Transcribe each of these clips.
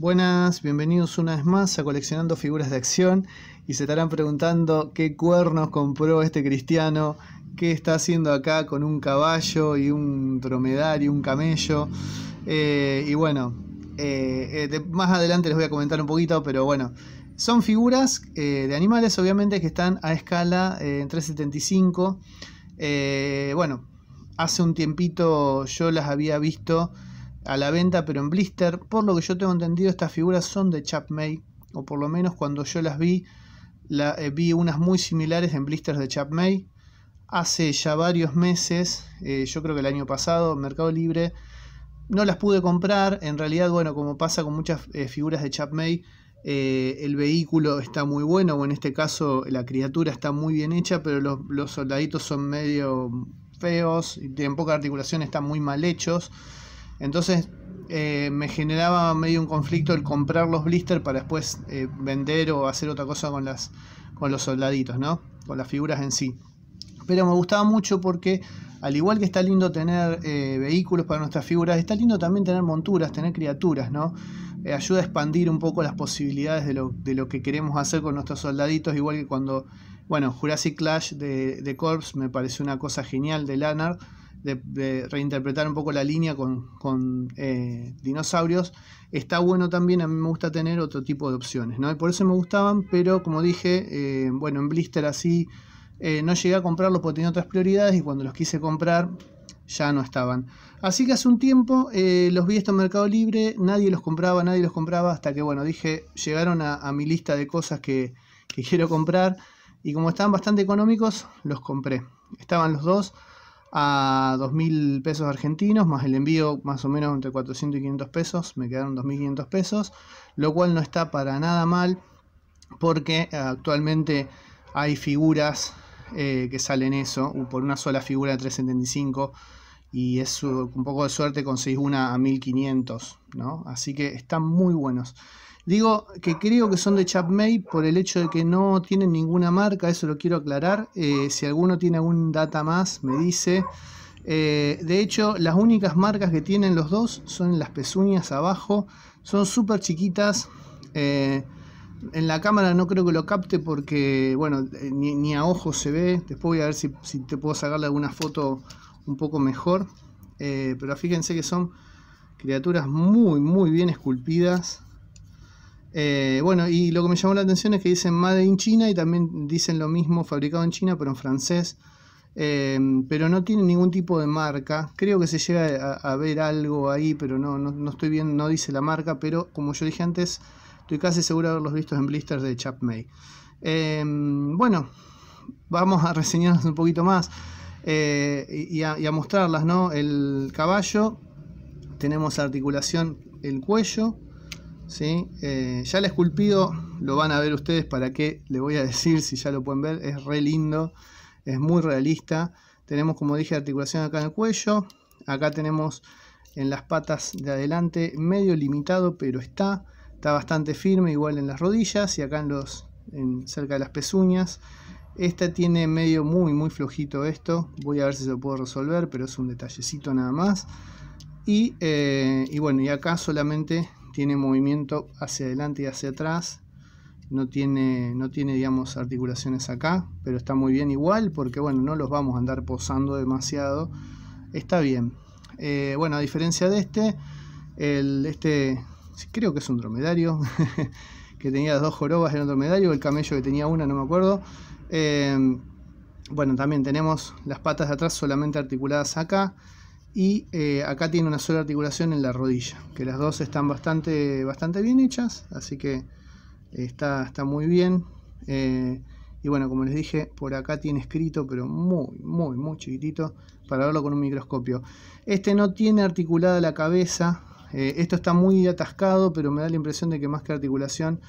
Buenas, bienvenidos una vez más a Coleccionando Figuras de Acción y se estarán preguntando qué cuernos compró este cristiano, qué está haciendo acá con un caballo y un dromedario, un camello. Eh, y bueno, eh, eh, más adelante les voy a comentar un poquito, pero bueno, son figuras de animales obviamente que están a escala en 375. bueno, hace un tiempito yo las había visto a la venta, pero en blister. Por lo que yo tengo entendido, estas figuras son de Chapmay o por lo menos cuando yo las vi, eh, vi unas muy similares en blisters de Chapmay Hace ya varios meses, eh, yo creo que el año pasado, Mercado Libre, no las pude comprar. En realidad, bueno, como pasa con muchas eh, figuras de Chapmay el vehículo está muy bueno, o en este caso la criatura está muy bien hecha, pero los, soldaditos son medio feos, y tienen poca articulación, están muy mal hechos. Entonces eh, me generaba medio un conflicto el comprar los blisters para después eh, vender o hacer otra cosa con, con los soldaditos, ¿no? Con las figuras en sí. Pero me gustaba mucho porque al igual que está lindo tener eh, vehículos para nuestras figuras, está lindo también tener monturas, tener criaturas, ¿no? ayuda a expandir un poco las posibilidades de lo, que queremos hacer con nuestros soldaditos, igual que cuando, bueno, Jurassic Clash de, Corps me pareció una cosa genial de Lanard, de, reinterpretar un poco la línea con, con eh, dinosaurios, está bueno también, a mí me gusta tener otro tipo de opciones, ¿no? por eso me gustaban, pero como dije, eh, bueno, en blister así eh, no llegué a comprarlos porque tenía otras prioridades y cuando los quise comprar ya no estaban. Así que hace un tiempo los vi esto en Mercado Libre, nadie los compraba, nadie los compraba, hasta que bueno, dije, llegaron a, mi lista de cosas que, que, quiero comprar y como estaban bastante económicos, los compré. Estaban los dos, a 2.000 pesos argentinos, más el envío más o menos entre 400 y 500 pesos, me quedaron 2.500 pesos, lo cual no está para nada mal porque actualmente hay figuras eh, que salen eso, por una sola figura de 375 y es un poco de suerte conseguís una a 1500, ¿no? Así que están muy buenos. Digo que creo que son de Chapmay por el hecho de que no tienen ninguna marca, eso lo quiero aclarar. Eh, si alguno tiene algún data más, me dice. Eh, de hecho, las únicas marcas que tienen los dos son las pezuñas abajo. Son súper chiquitas. Eh, en la cámara no creo que lo capte porque, bueno, ni, a ojo se ve. Después voy a ver si, si te puedo sacarle alguna foto un poco mejor. pero fíjense que son criaturas muy, muy bien esculpidas. Eh, bueno, y lo que me llamó la atención es que dicen Made in China y también dicen lo mismo fabricado en China, pero en francés. Eh, pero no tiene ningún tipo de marca. Creo que se llega a, ver algo ahí, pero no, no, estoy bien, no dice la marca. Pero como yo dije antes, estoy casi seguro de haberlos visto en blisters de Chapmay. Eh, bueno, vamos a reseñarnos un poquito más y a, mostrarlas, ¿no? El caballo, tenemos articulación, el cuello ¿sí? Eh, ya la esculpido lo van a ver ustedes para qué le voy a decir si ya lo pueden ver. Es re lindo, es muy realista. Tenemos, como dije, articulación acá en el cuello. Acá tenemos en las patas de adelante, medio limitado, pero está. Está bastante firme, igual en las rodillas y acá en los, cerca de las pezuñas. Esta tiene medio muy, muy flojito esto. Voy a ver si lo puedo resolver, pero es un detallecito nada más. Y, eh, y bueno, y acá solamente tiene movimiento hacia adelante y hacia atrás. No tiene, no tiene, digamos, articulaciones acá, pero está muy bien igual porque, bueno, no los vamos a andar posando demasiado. Está bien. Eh, bueno, a diferencia de este, este creo que es un dromedario, que tenía dos jorobas en un dromedario, el camello que tenía una, no me acuerdo. Eh, bueno, también tenemos las patas de atrás solamente articuladas acá y eh, acá tiene una sola articulación en la rodilla, que las dos están bastante, bastante bien hechas, así que eh, está, está muy bien. Eh, y bueno, como les dije, por acá tiene escrito, pero muy, muy, muy chiquitito, para verlo con un microscopio. Este no tiene articulada la cabeza, esto está muy atascado, pero me da la impresión de que más que articulación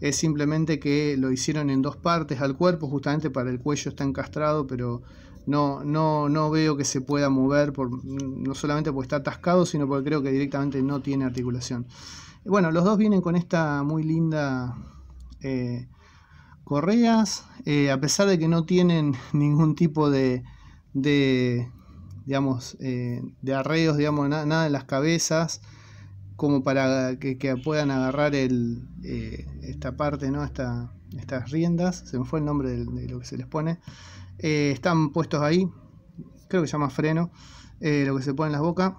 es simplemente que lo hicieron en dos partes al cuerpo, justamente para el cuello está encastrado, pero no, no, no veo que se pueda mover, por, no solamente porque está atascado, sino porque creo que directamente no tiene articulación. Bueno, los dos vienen con esta muy linda eh, correas, eh, a pesar de que no tienen ningún tipo de, de digamos, eh, de arreos, digamos, nada en las cabezas, como para que, puedan agarrar el, esta parte, ¿no? estas riendas, se me fue el nombre de lo que se les pone. Eh, están puestos ahí, creo que se llama freno, eh, lo que se pone en la boca,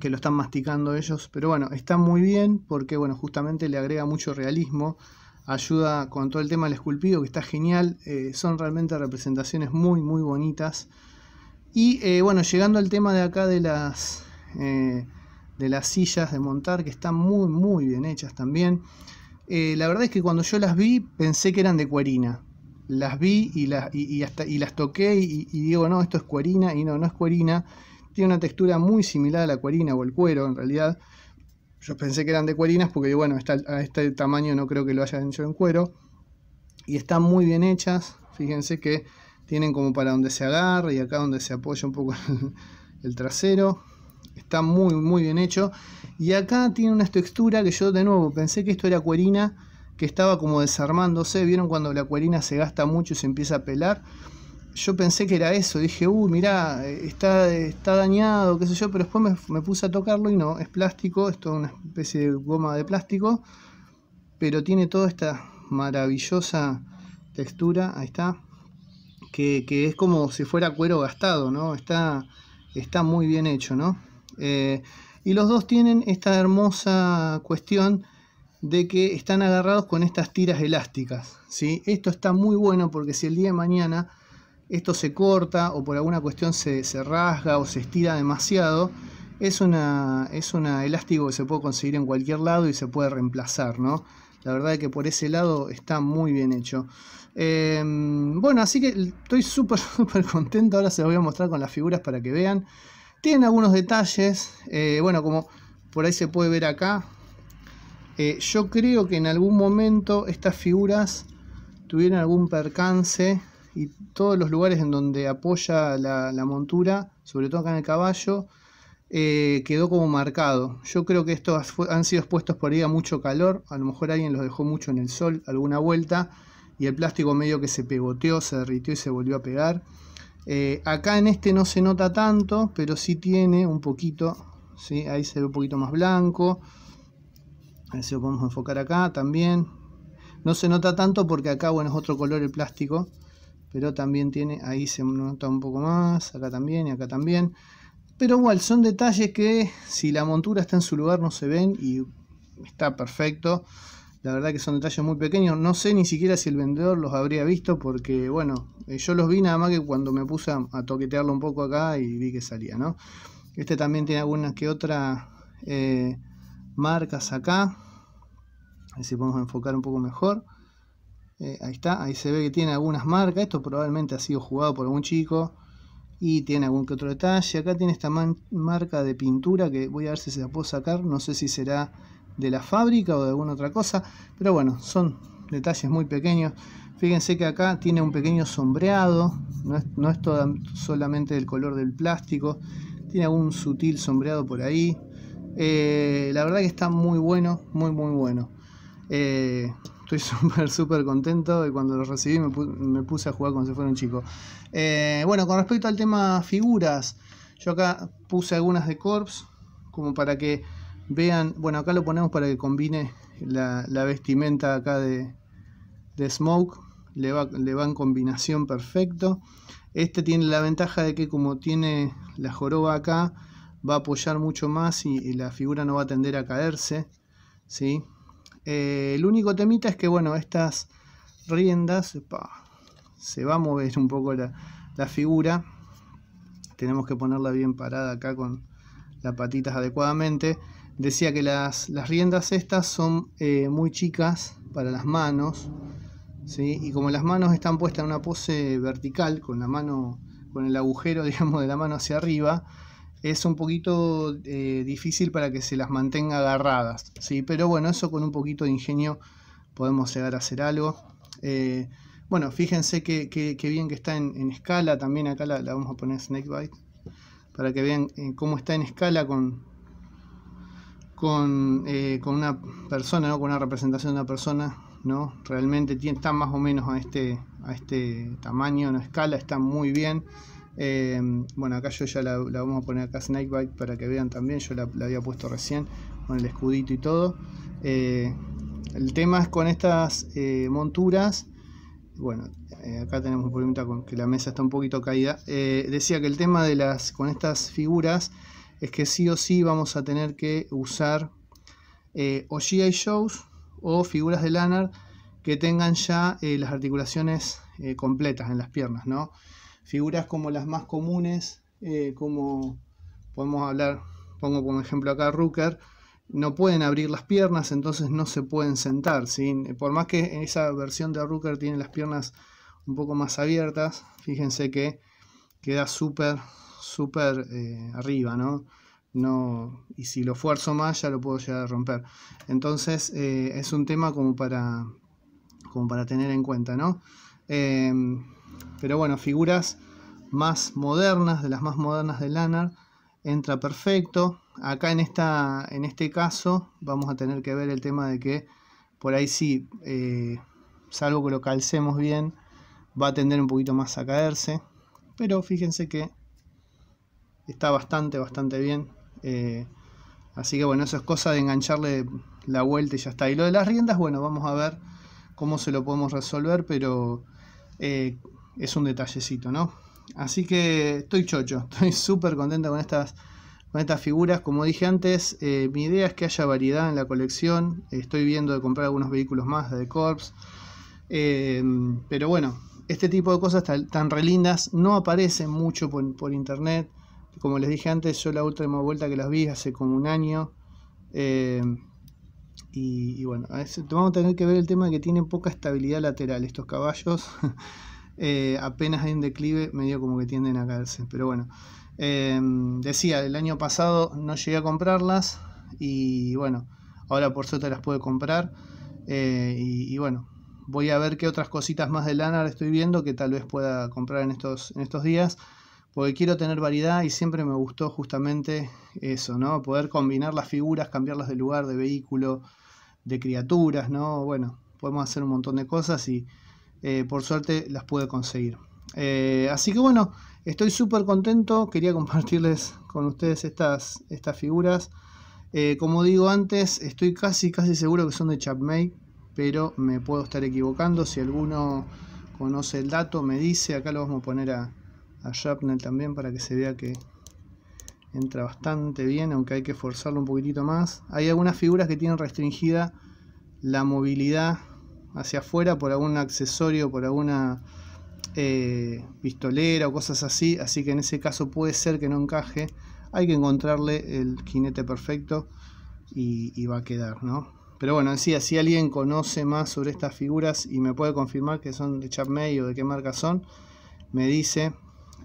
que lo están masticando ellos, pero bueno, está muy bien porque bueno, justamente le agrega mucho realismo, ayuda con todo el tema del esculpido que está genial, eh, son realmente representaciones muy muy bonitas. Y bueno, llegando al tema de acá de las de las sillas de montar que están muy muy bien hechas también. la verdad es que cuando yo las vi pensé que eran de cuerina las vi y las, y, hasta, y las toqué y, digo, no, esto es cuerina y no, no es cuerina. Tiene una textura muy similar a la cuerina o el cuero en realidad. Yo pensé que eran de cuerinas porque, bueno, a este tamaño no creo que lo hayan hecho en cuero. Y están muy bien hechas. Fíjense que tienen como para donde se agarra y acá donde se apoya un poco el, el trasero. Está muy, muy bien hecho. Y acá tiene una textura que yo de nuevo pensé que esto era cuerina que estaba como desarmándose. ¿Vieron cuando la cuerina se gasta mucho y se empieza a pelar? Yo pensé que era eso, dije, uy, uh, mira eh, está, está dañado, qué sé yo, pero después me, me puse a tocarlo y no, es plástico, esto es una especie de goma de plástico, pero tiene toda esta maravillosa textura, ahí está, que, es como si fuera cuero gastado, ¿no? Está, está muy bien hecho, ¿no? Eh, y los dos tienen esta hermosa cuestión de que están agarrados con estas tiras elásticas. ¿sí? Esto está muy bueno porque si el día de mañana esto se corta o por alguna cuestión se, rasga o se estira demasiado, es una es elástico que se puede conseguir en cualquier lado y se puede reemplazar no la verdad es que por ese lado está muy bien hecho em, bueno así que estoy súper súper contento ahora se los voy a mostrar con las figuras para que vean tienen algunos detalles eh, bueno como por ahí se puede ver acá eh, yo creo que en algún momento estas figuras tuvieron algún percance y todos los lugares en donde apoya la, montura, sobre todo acá en el caballo, eh, quedó como marcado. Yo creo que estos han sido expuestos por ahí a mucho calor, a lo mejor alguien los dejó mucho en el sol alguna vuelta y el plástico medio que se pegoteó, se derritió y se volvió a pegar. Eh, acá en este no se nota tanto, pero sí tiene un poquito, ¿sí? ahí se ve un poquito más blanco si lo podemos enfocar acá también. No se nota tanto porque acá, bueno, es otro color el plástico. Pero también tiene, ahí se nota un poco más, acá también y acá también. Pero igual, son detalles que si la montura está en su lugar no se ven y está perfecto. La verdad que son detalles muy pequeños. No sé ni siquiera si el vendedor los habría visto porque, bueno, eh, yo los vi nada más que cuando me puse a, toquetearlo un poco acá y vi que salía, ¿no? Este también tiene algunas que otras eh, marcas acá. A ver si podemos enfocar un poco mejor. Eh, ahí está, ahí se ve que tiene algunas marcas. Esto probablemente ha sido jugado por algún chico y tiene algún que otro detalle. Acá tiene esta marca de pintura que voy a ver si se la puedo sacar. No sé si será de la fábrica o de alguna otra cosa, pero bueno, son detalles muy pequeños. Fíjense que acá tiene un pequeño sombreado, no es, todo, solamente el color del plástico, tiene algún sutil sombreado por ahí. Eh, la verdad que está muy bueno, muy muy bueno. Eh, estoy súper, súper contento y cuando lo recibí me, puse a jugar como si fuera un chico. Eh, bueno, con respecto al tema figuras, yo acá puse algunas de Corps como para que vean, bueno, acá lo ponemos para que combine la, vestimenta acá de, de Smoke, le va, en combinación perfecto. Este tiene la ventaja de que como tiene la joroba acá, va a apoyar mucho más y, y la figura no va a tender a caerse. ¿sí? Eh, el único temita es que, bueno, estas riendas, se va a mover un poco la, figura. Tenemos que ponerla bien parada acá con las patitas adecuadamente. Decía que las, riendas estas son eh, muy chicas para las manos. ¿sí? Y como las manos están puestas en una pose vertical, con la mano, con el agujero, de la mano hacia arriba, es un poquito eh, difícil para que se las mantenga agarradas, ¿sí? Pero bueno, eso con un poquito de ingenio podemos llegar a hacer algo. Eh, bueno, fíjense que, bien que está en, escala, también acá la, vamos a poner bite, para que vean eh, cómo está en escala con, con, una persona, ¿no? con una representación de una persona, ¿no? Realmente tiene, está más o menos a este, a este tamaño, en escala, está muy bien. Eh, bueno, acá yo ya la, vamos a poner acá Snakebite para que vean también. Yo la, había puesto recién con el escudito y todo. Eh, el tema es con estas eh, monturas. Bueno, acá tenemos un problema con que la mesa está un poquito caída. decía que el tema de las con estas figuras es que sí o sí vamos a tener que usar o GI Shows o figuras de Lanner que tengan ya las articulaciones completas en las piernas, ¿no? Figuras como las más comunes, eh, como podemos hablar, pongo como ejemplo acá Rooker, no pueden abrir las piernas, entonces no se pueden sentar. ¿sí? Por más que esa versión de Rooker tiene las piernas un poco más abiertas, fíjense que queda súper, súper eh, arriba, ¿no? No, y si lo fuerzo más ya lo puedo llegar a romper. Entonces eh, es un tema como para, como para tener en cuenta, ¿no? Pero bueno, figuras más modernas, de las más modernas de lanar entra perfecto. Acá en, esta, en este caso vamos a tener que ver el tema de que por ahí sí, eh, salvo que lo calcemos bien, va a tender un poquito más a caerse. Pero fíjense que está bastante, bastante bien. Eh, así que bueno, eso es cosa de engancharle la vuelta y ya está. Y lo de las riendas, bueno, vamos a ver cómo se lo podemos resolver, pero... Eh, es un detallecito, ¿no? Así que estoy chocho, estoy súper contento con estas, estas figuras. Como dije antes, eh, mi idea es que haya variedad en la colección. Estoy viendo de comprar algunos vehículos más de Corps. Em, pero bueno, este tipo de cosas tan, relindas no aparecen mucho por, internet. Como les dije antes, yo la última vuelta que las vi hace como un año. Em, y, bueno, vamos a tener que ver el tema de que tienen poca estabilidad lateral estos caballos. Eh, apenas hay un declive, medio como que tienden a caerse. Pero bueno, em, decía, el año pasado no llegué a comprarlas y bueno, ahora por suerte las puedo comprar. Eh, y, bueno, voy a ver qué otras cositas más de Lanar estoy viendo que tal vez pueda comprar en estos, en estos días. Porque quiero tener variedad y siempre me gustó justamente eso, ¿no? Poder combinar las figuras, cambiarlas de lugar, de vehículo, de criaturas, ¿no? Bueno, podemos hacer un montón de cosas y, eh, por suerte las pude conseguir. Eh, así que bueno, estoy súper contento, quería compartirles con ustedes estas, estas figuras. Eh, como digo antes, estoy casi, casi seguro que son de Chapmay. pero me puedo estar equivocando. Si alguno conoce el dato, me dice. Acá lo vamos a poner a, a también para que se vea que entra bastante bien, aunque hay que forzarlo un poquitito más. Hay algunas figuras que tienen restringida la movilidad hacia afuera por algún accesorio, por alguna eh, pistolera o cosas así, así que en ese caso puede ser que no encaje, hay que encontrarle el jinete perfecto y, va a quedar, ¿no? Pero bueno, decía, si alguien conoce más sobre estas figuras y me puede confirmar que son de Chapmey o de qué marca son, me dice,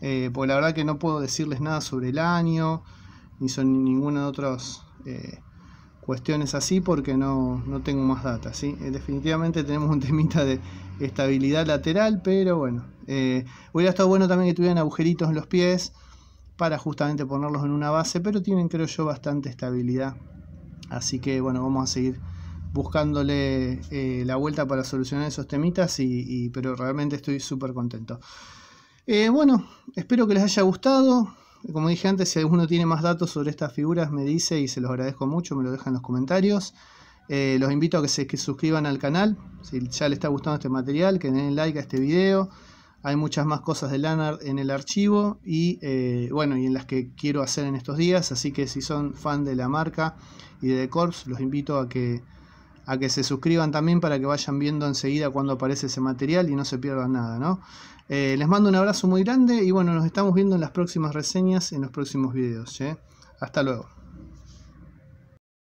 eh, pues la verdad que no puedo decirles nada sobre el año, ni son ninguno de otros... Eh, cuestiones así porque no, tengo más data. ¿sí? Eh, definitivamente tenemos un temita de estabilidad lateral, pero bueno, eh, hubiera estado bueno también que tuvieran agujeritos en los pies para justamente ponerlos en una base, pero tienen creo yo bastante estabilidad. Así que bueno, vamos a seguir buscándole eh, la vuelta para solucionar esos temitas, pero realmente estoy súper contento. bueno, espero que les haya gustado. Como dije antes, si alguno tiene más datos sobre estas figuras, me dice y se los agradezco mucho, me lo dejan en los comentarios. Eh, los invito a que se suscriban al canal, si ya les está gustando este material, que den like a este video. Hay muchas más cosas de Lanard en el archivo y, eh, bueno, y en las que quiero hacer en estos días. Así que si son fan de la marca y de Corps, los invito a que, a que se suscriban también para que vayan viendo enseguida cuando aparece ese material y no se pierdan nada, ¿no? Eh, les mando un abrazo muy grande y bueno, nos estamos viendo en las próximas reseñas, en los próximos videos. ¿eh? Hasta luego.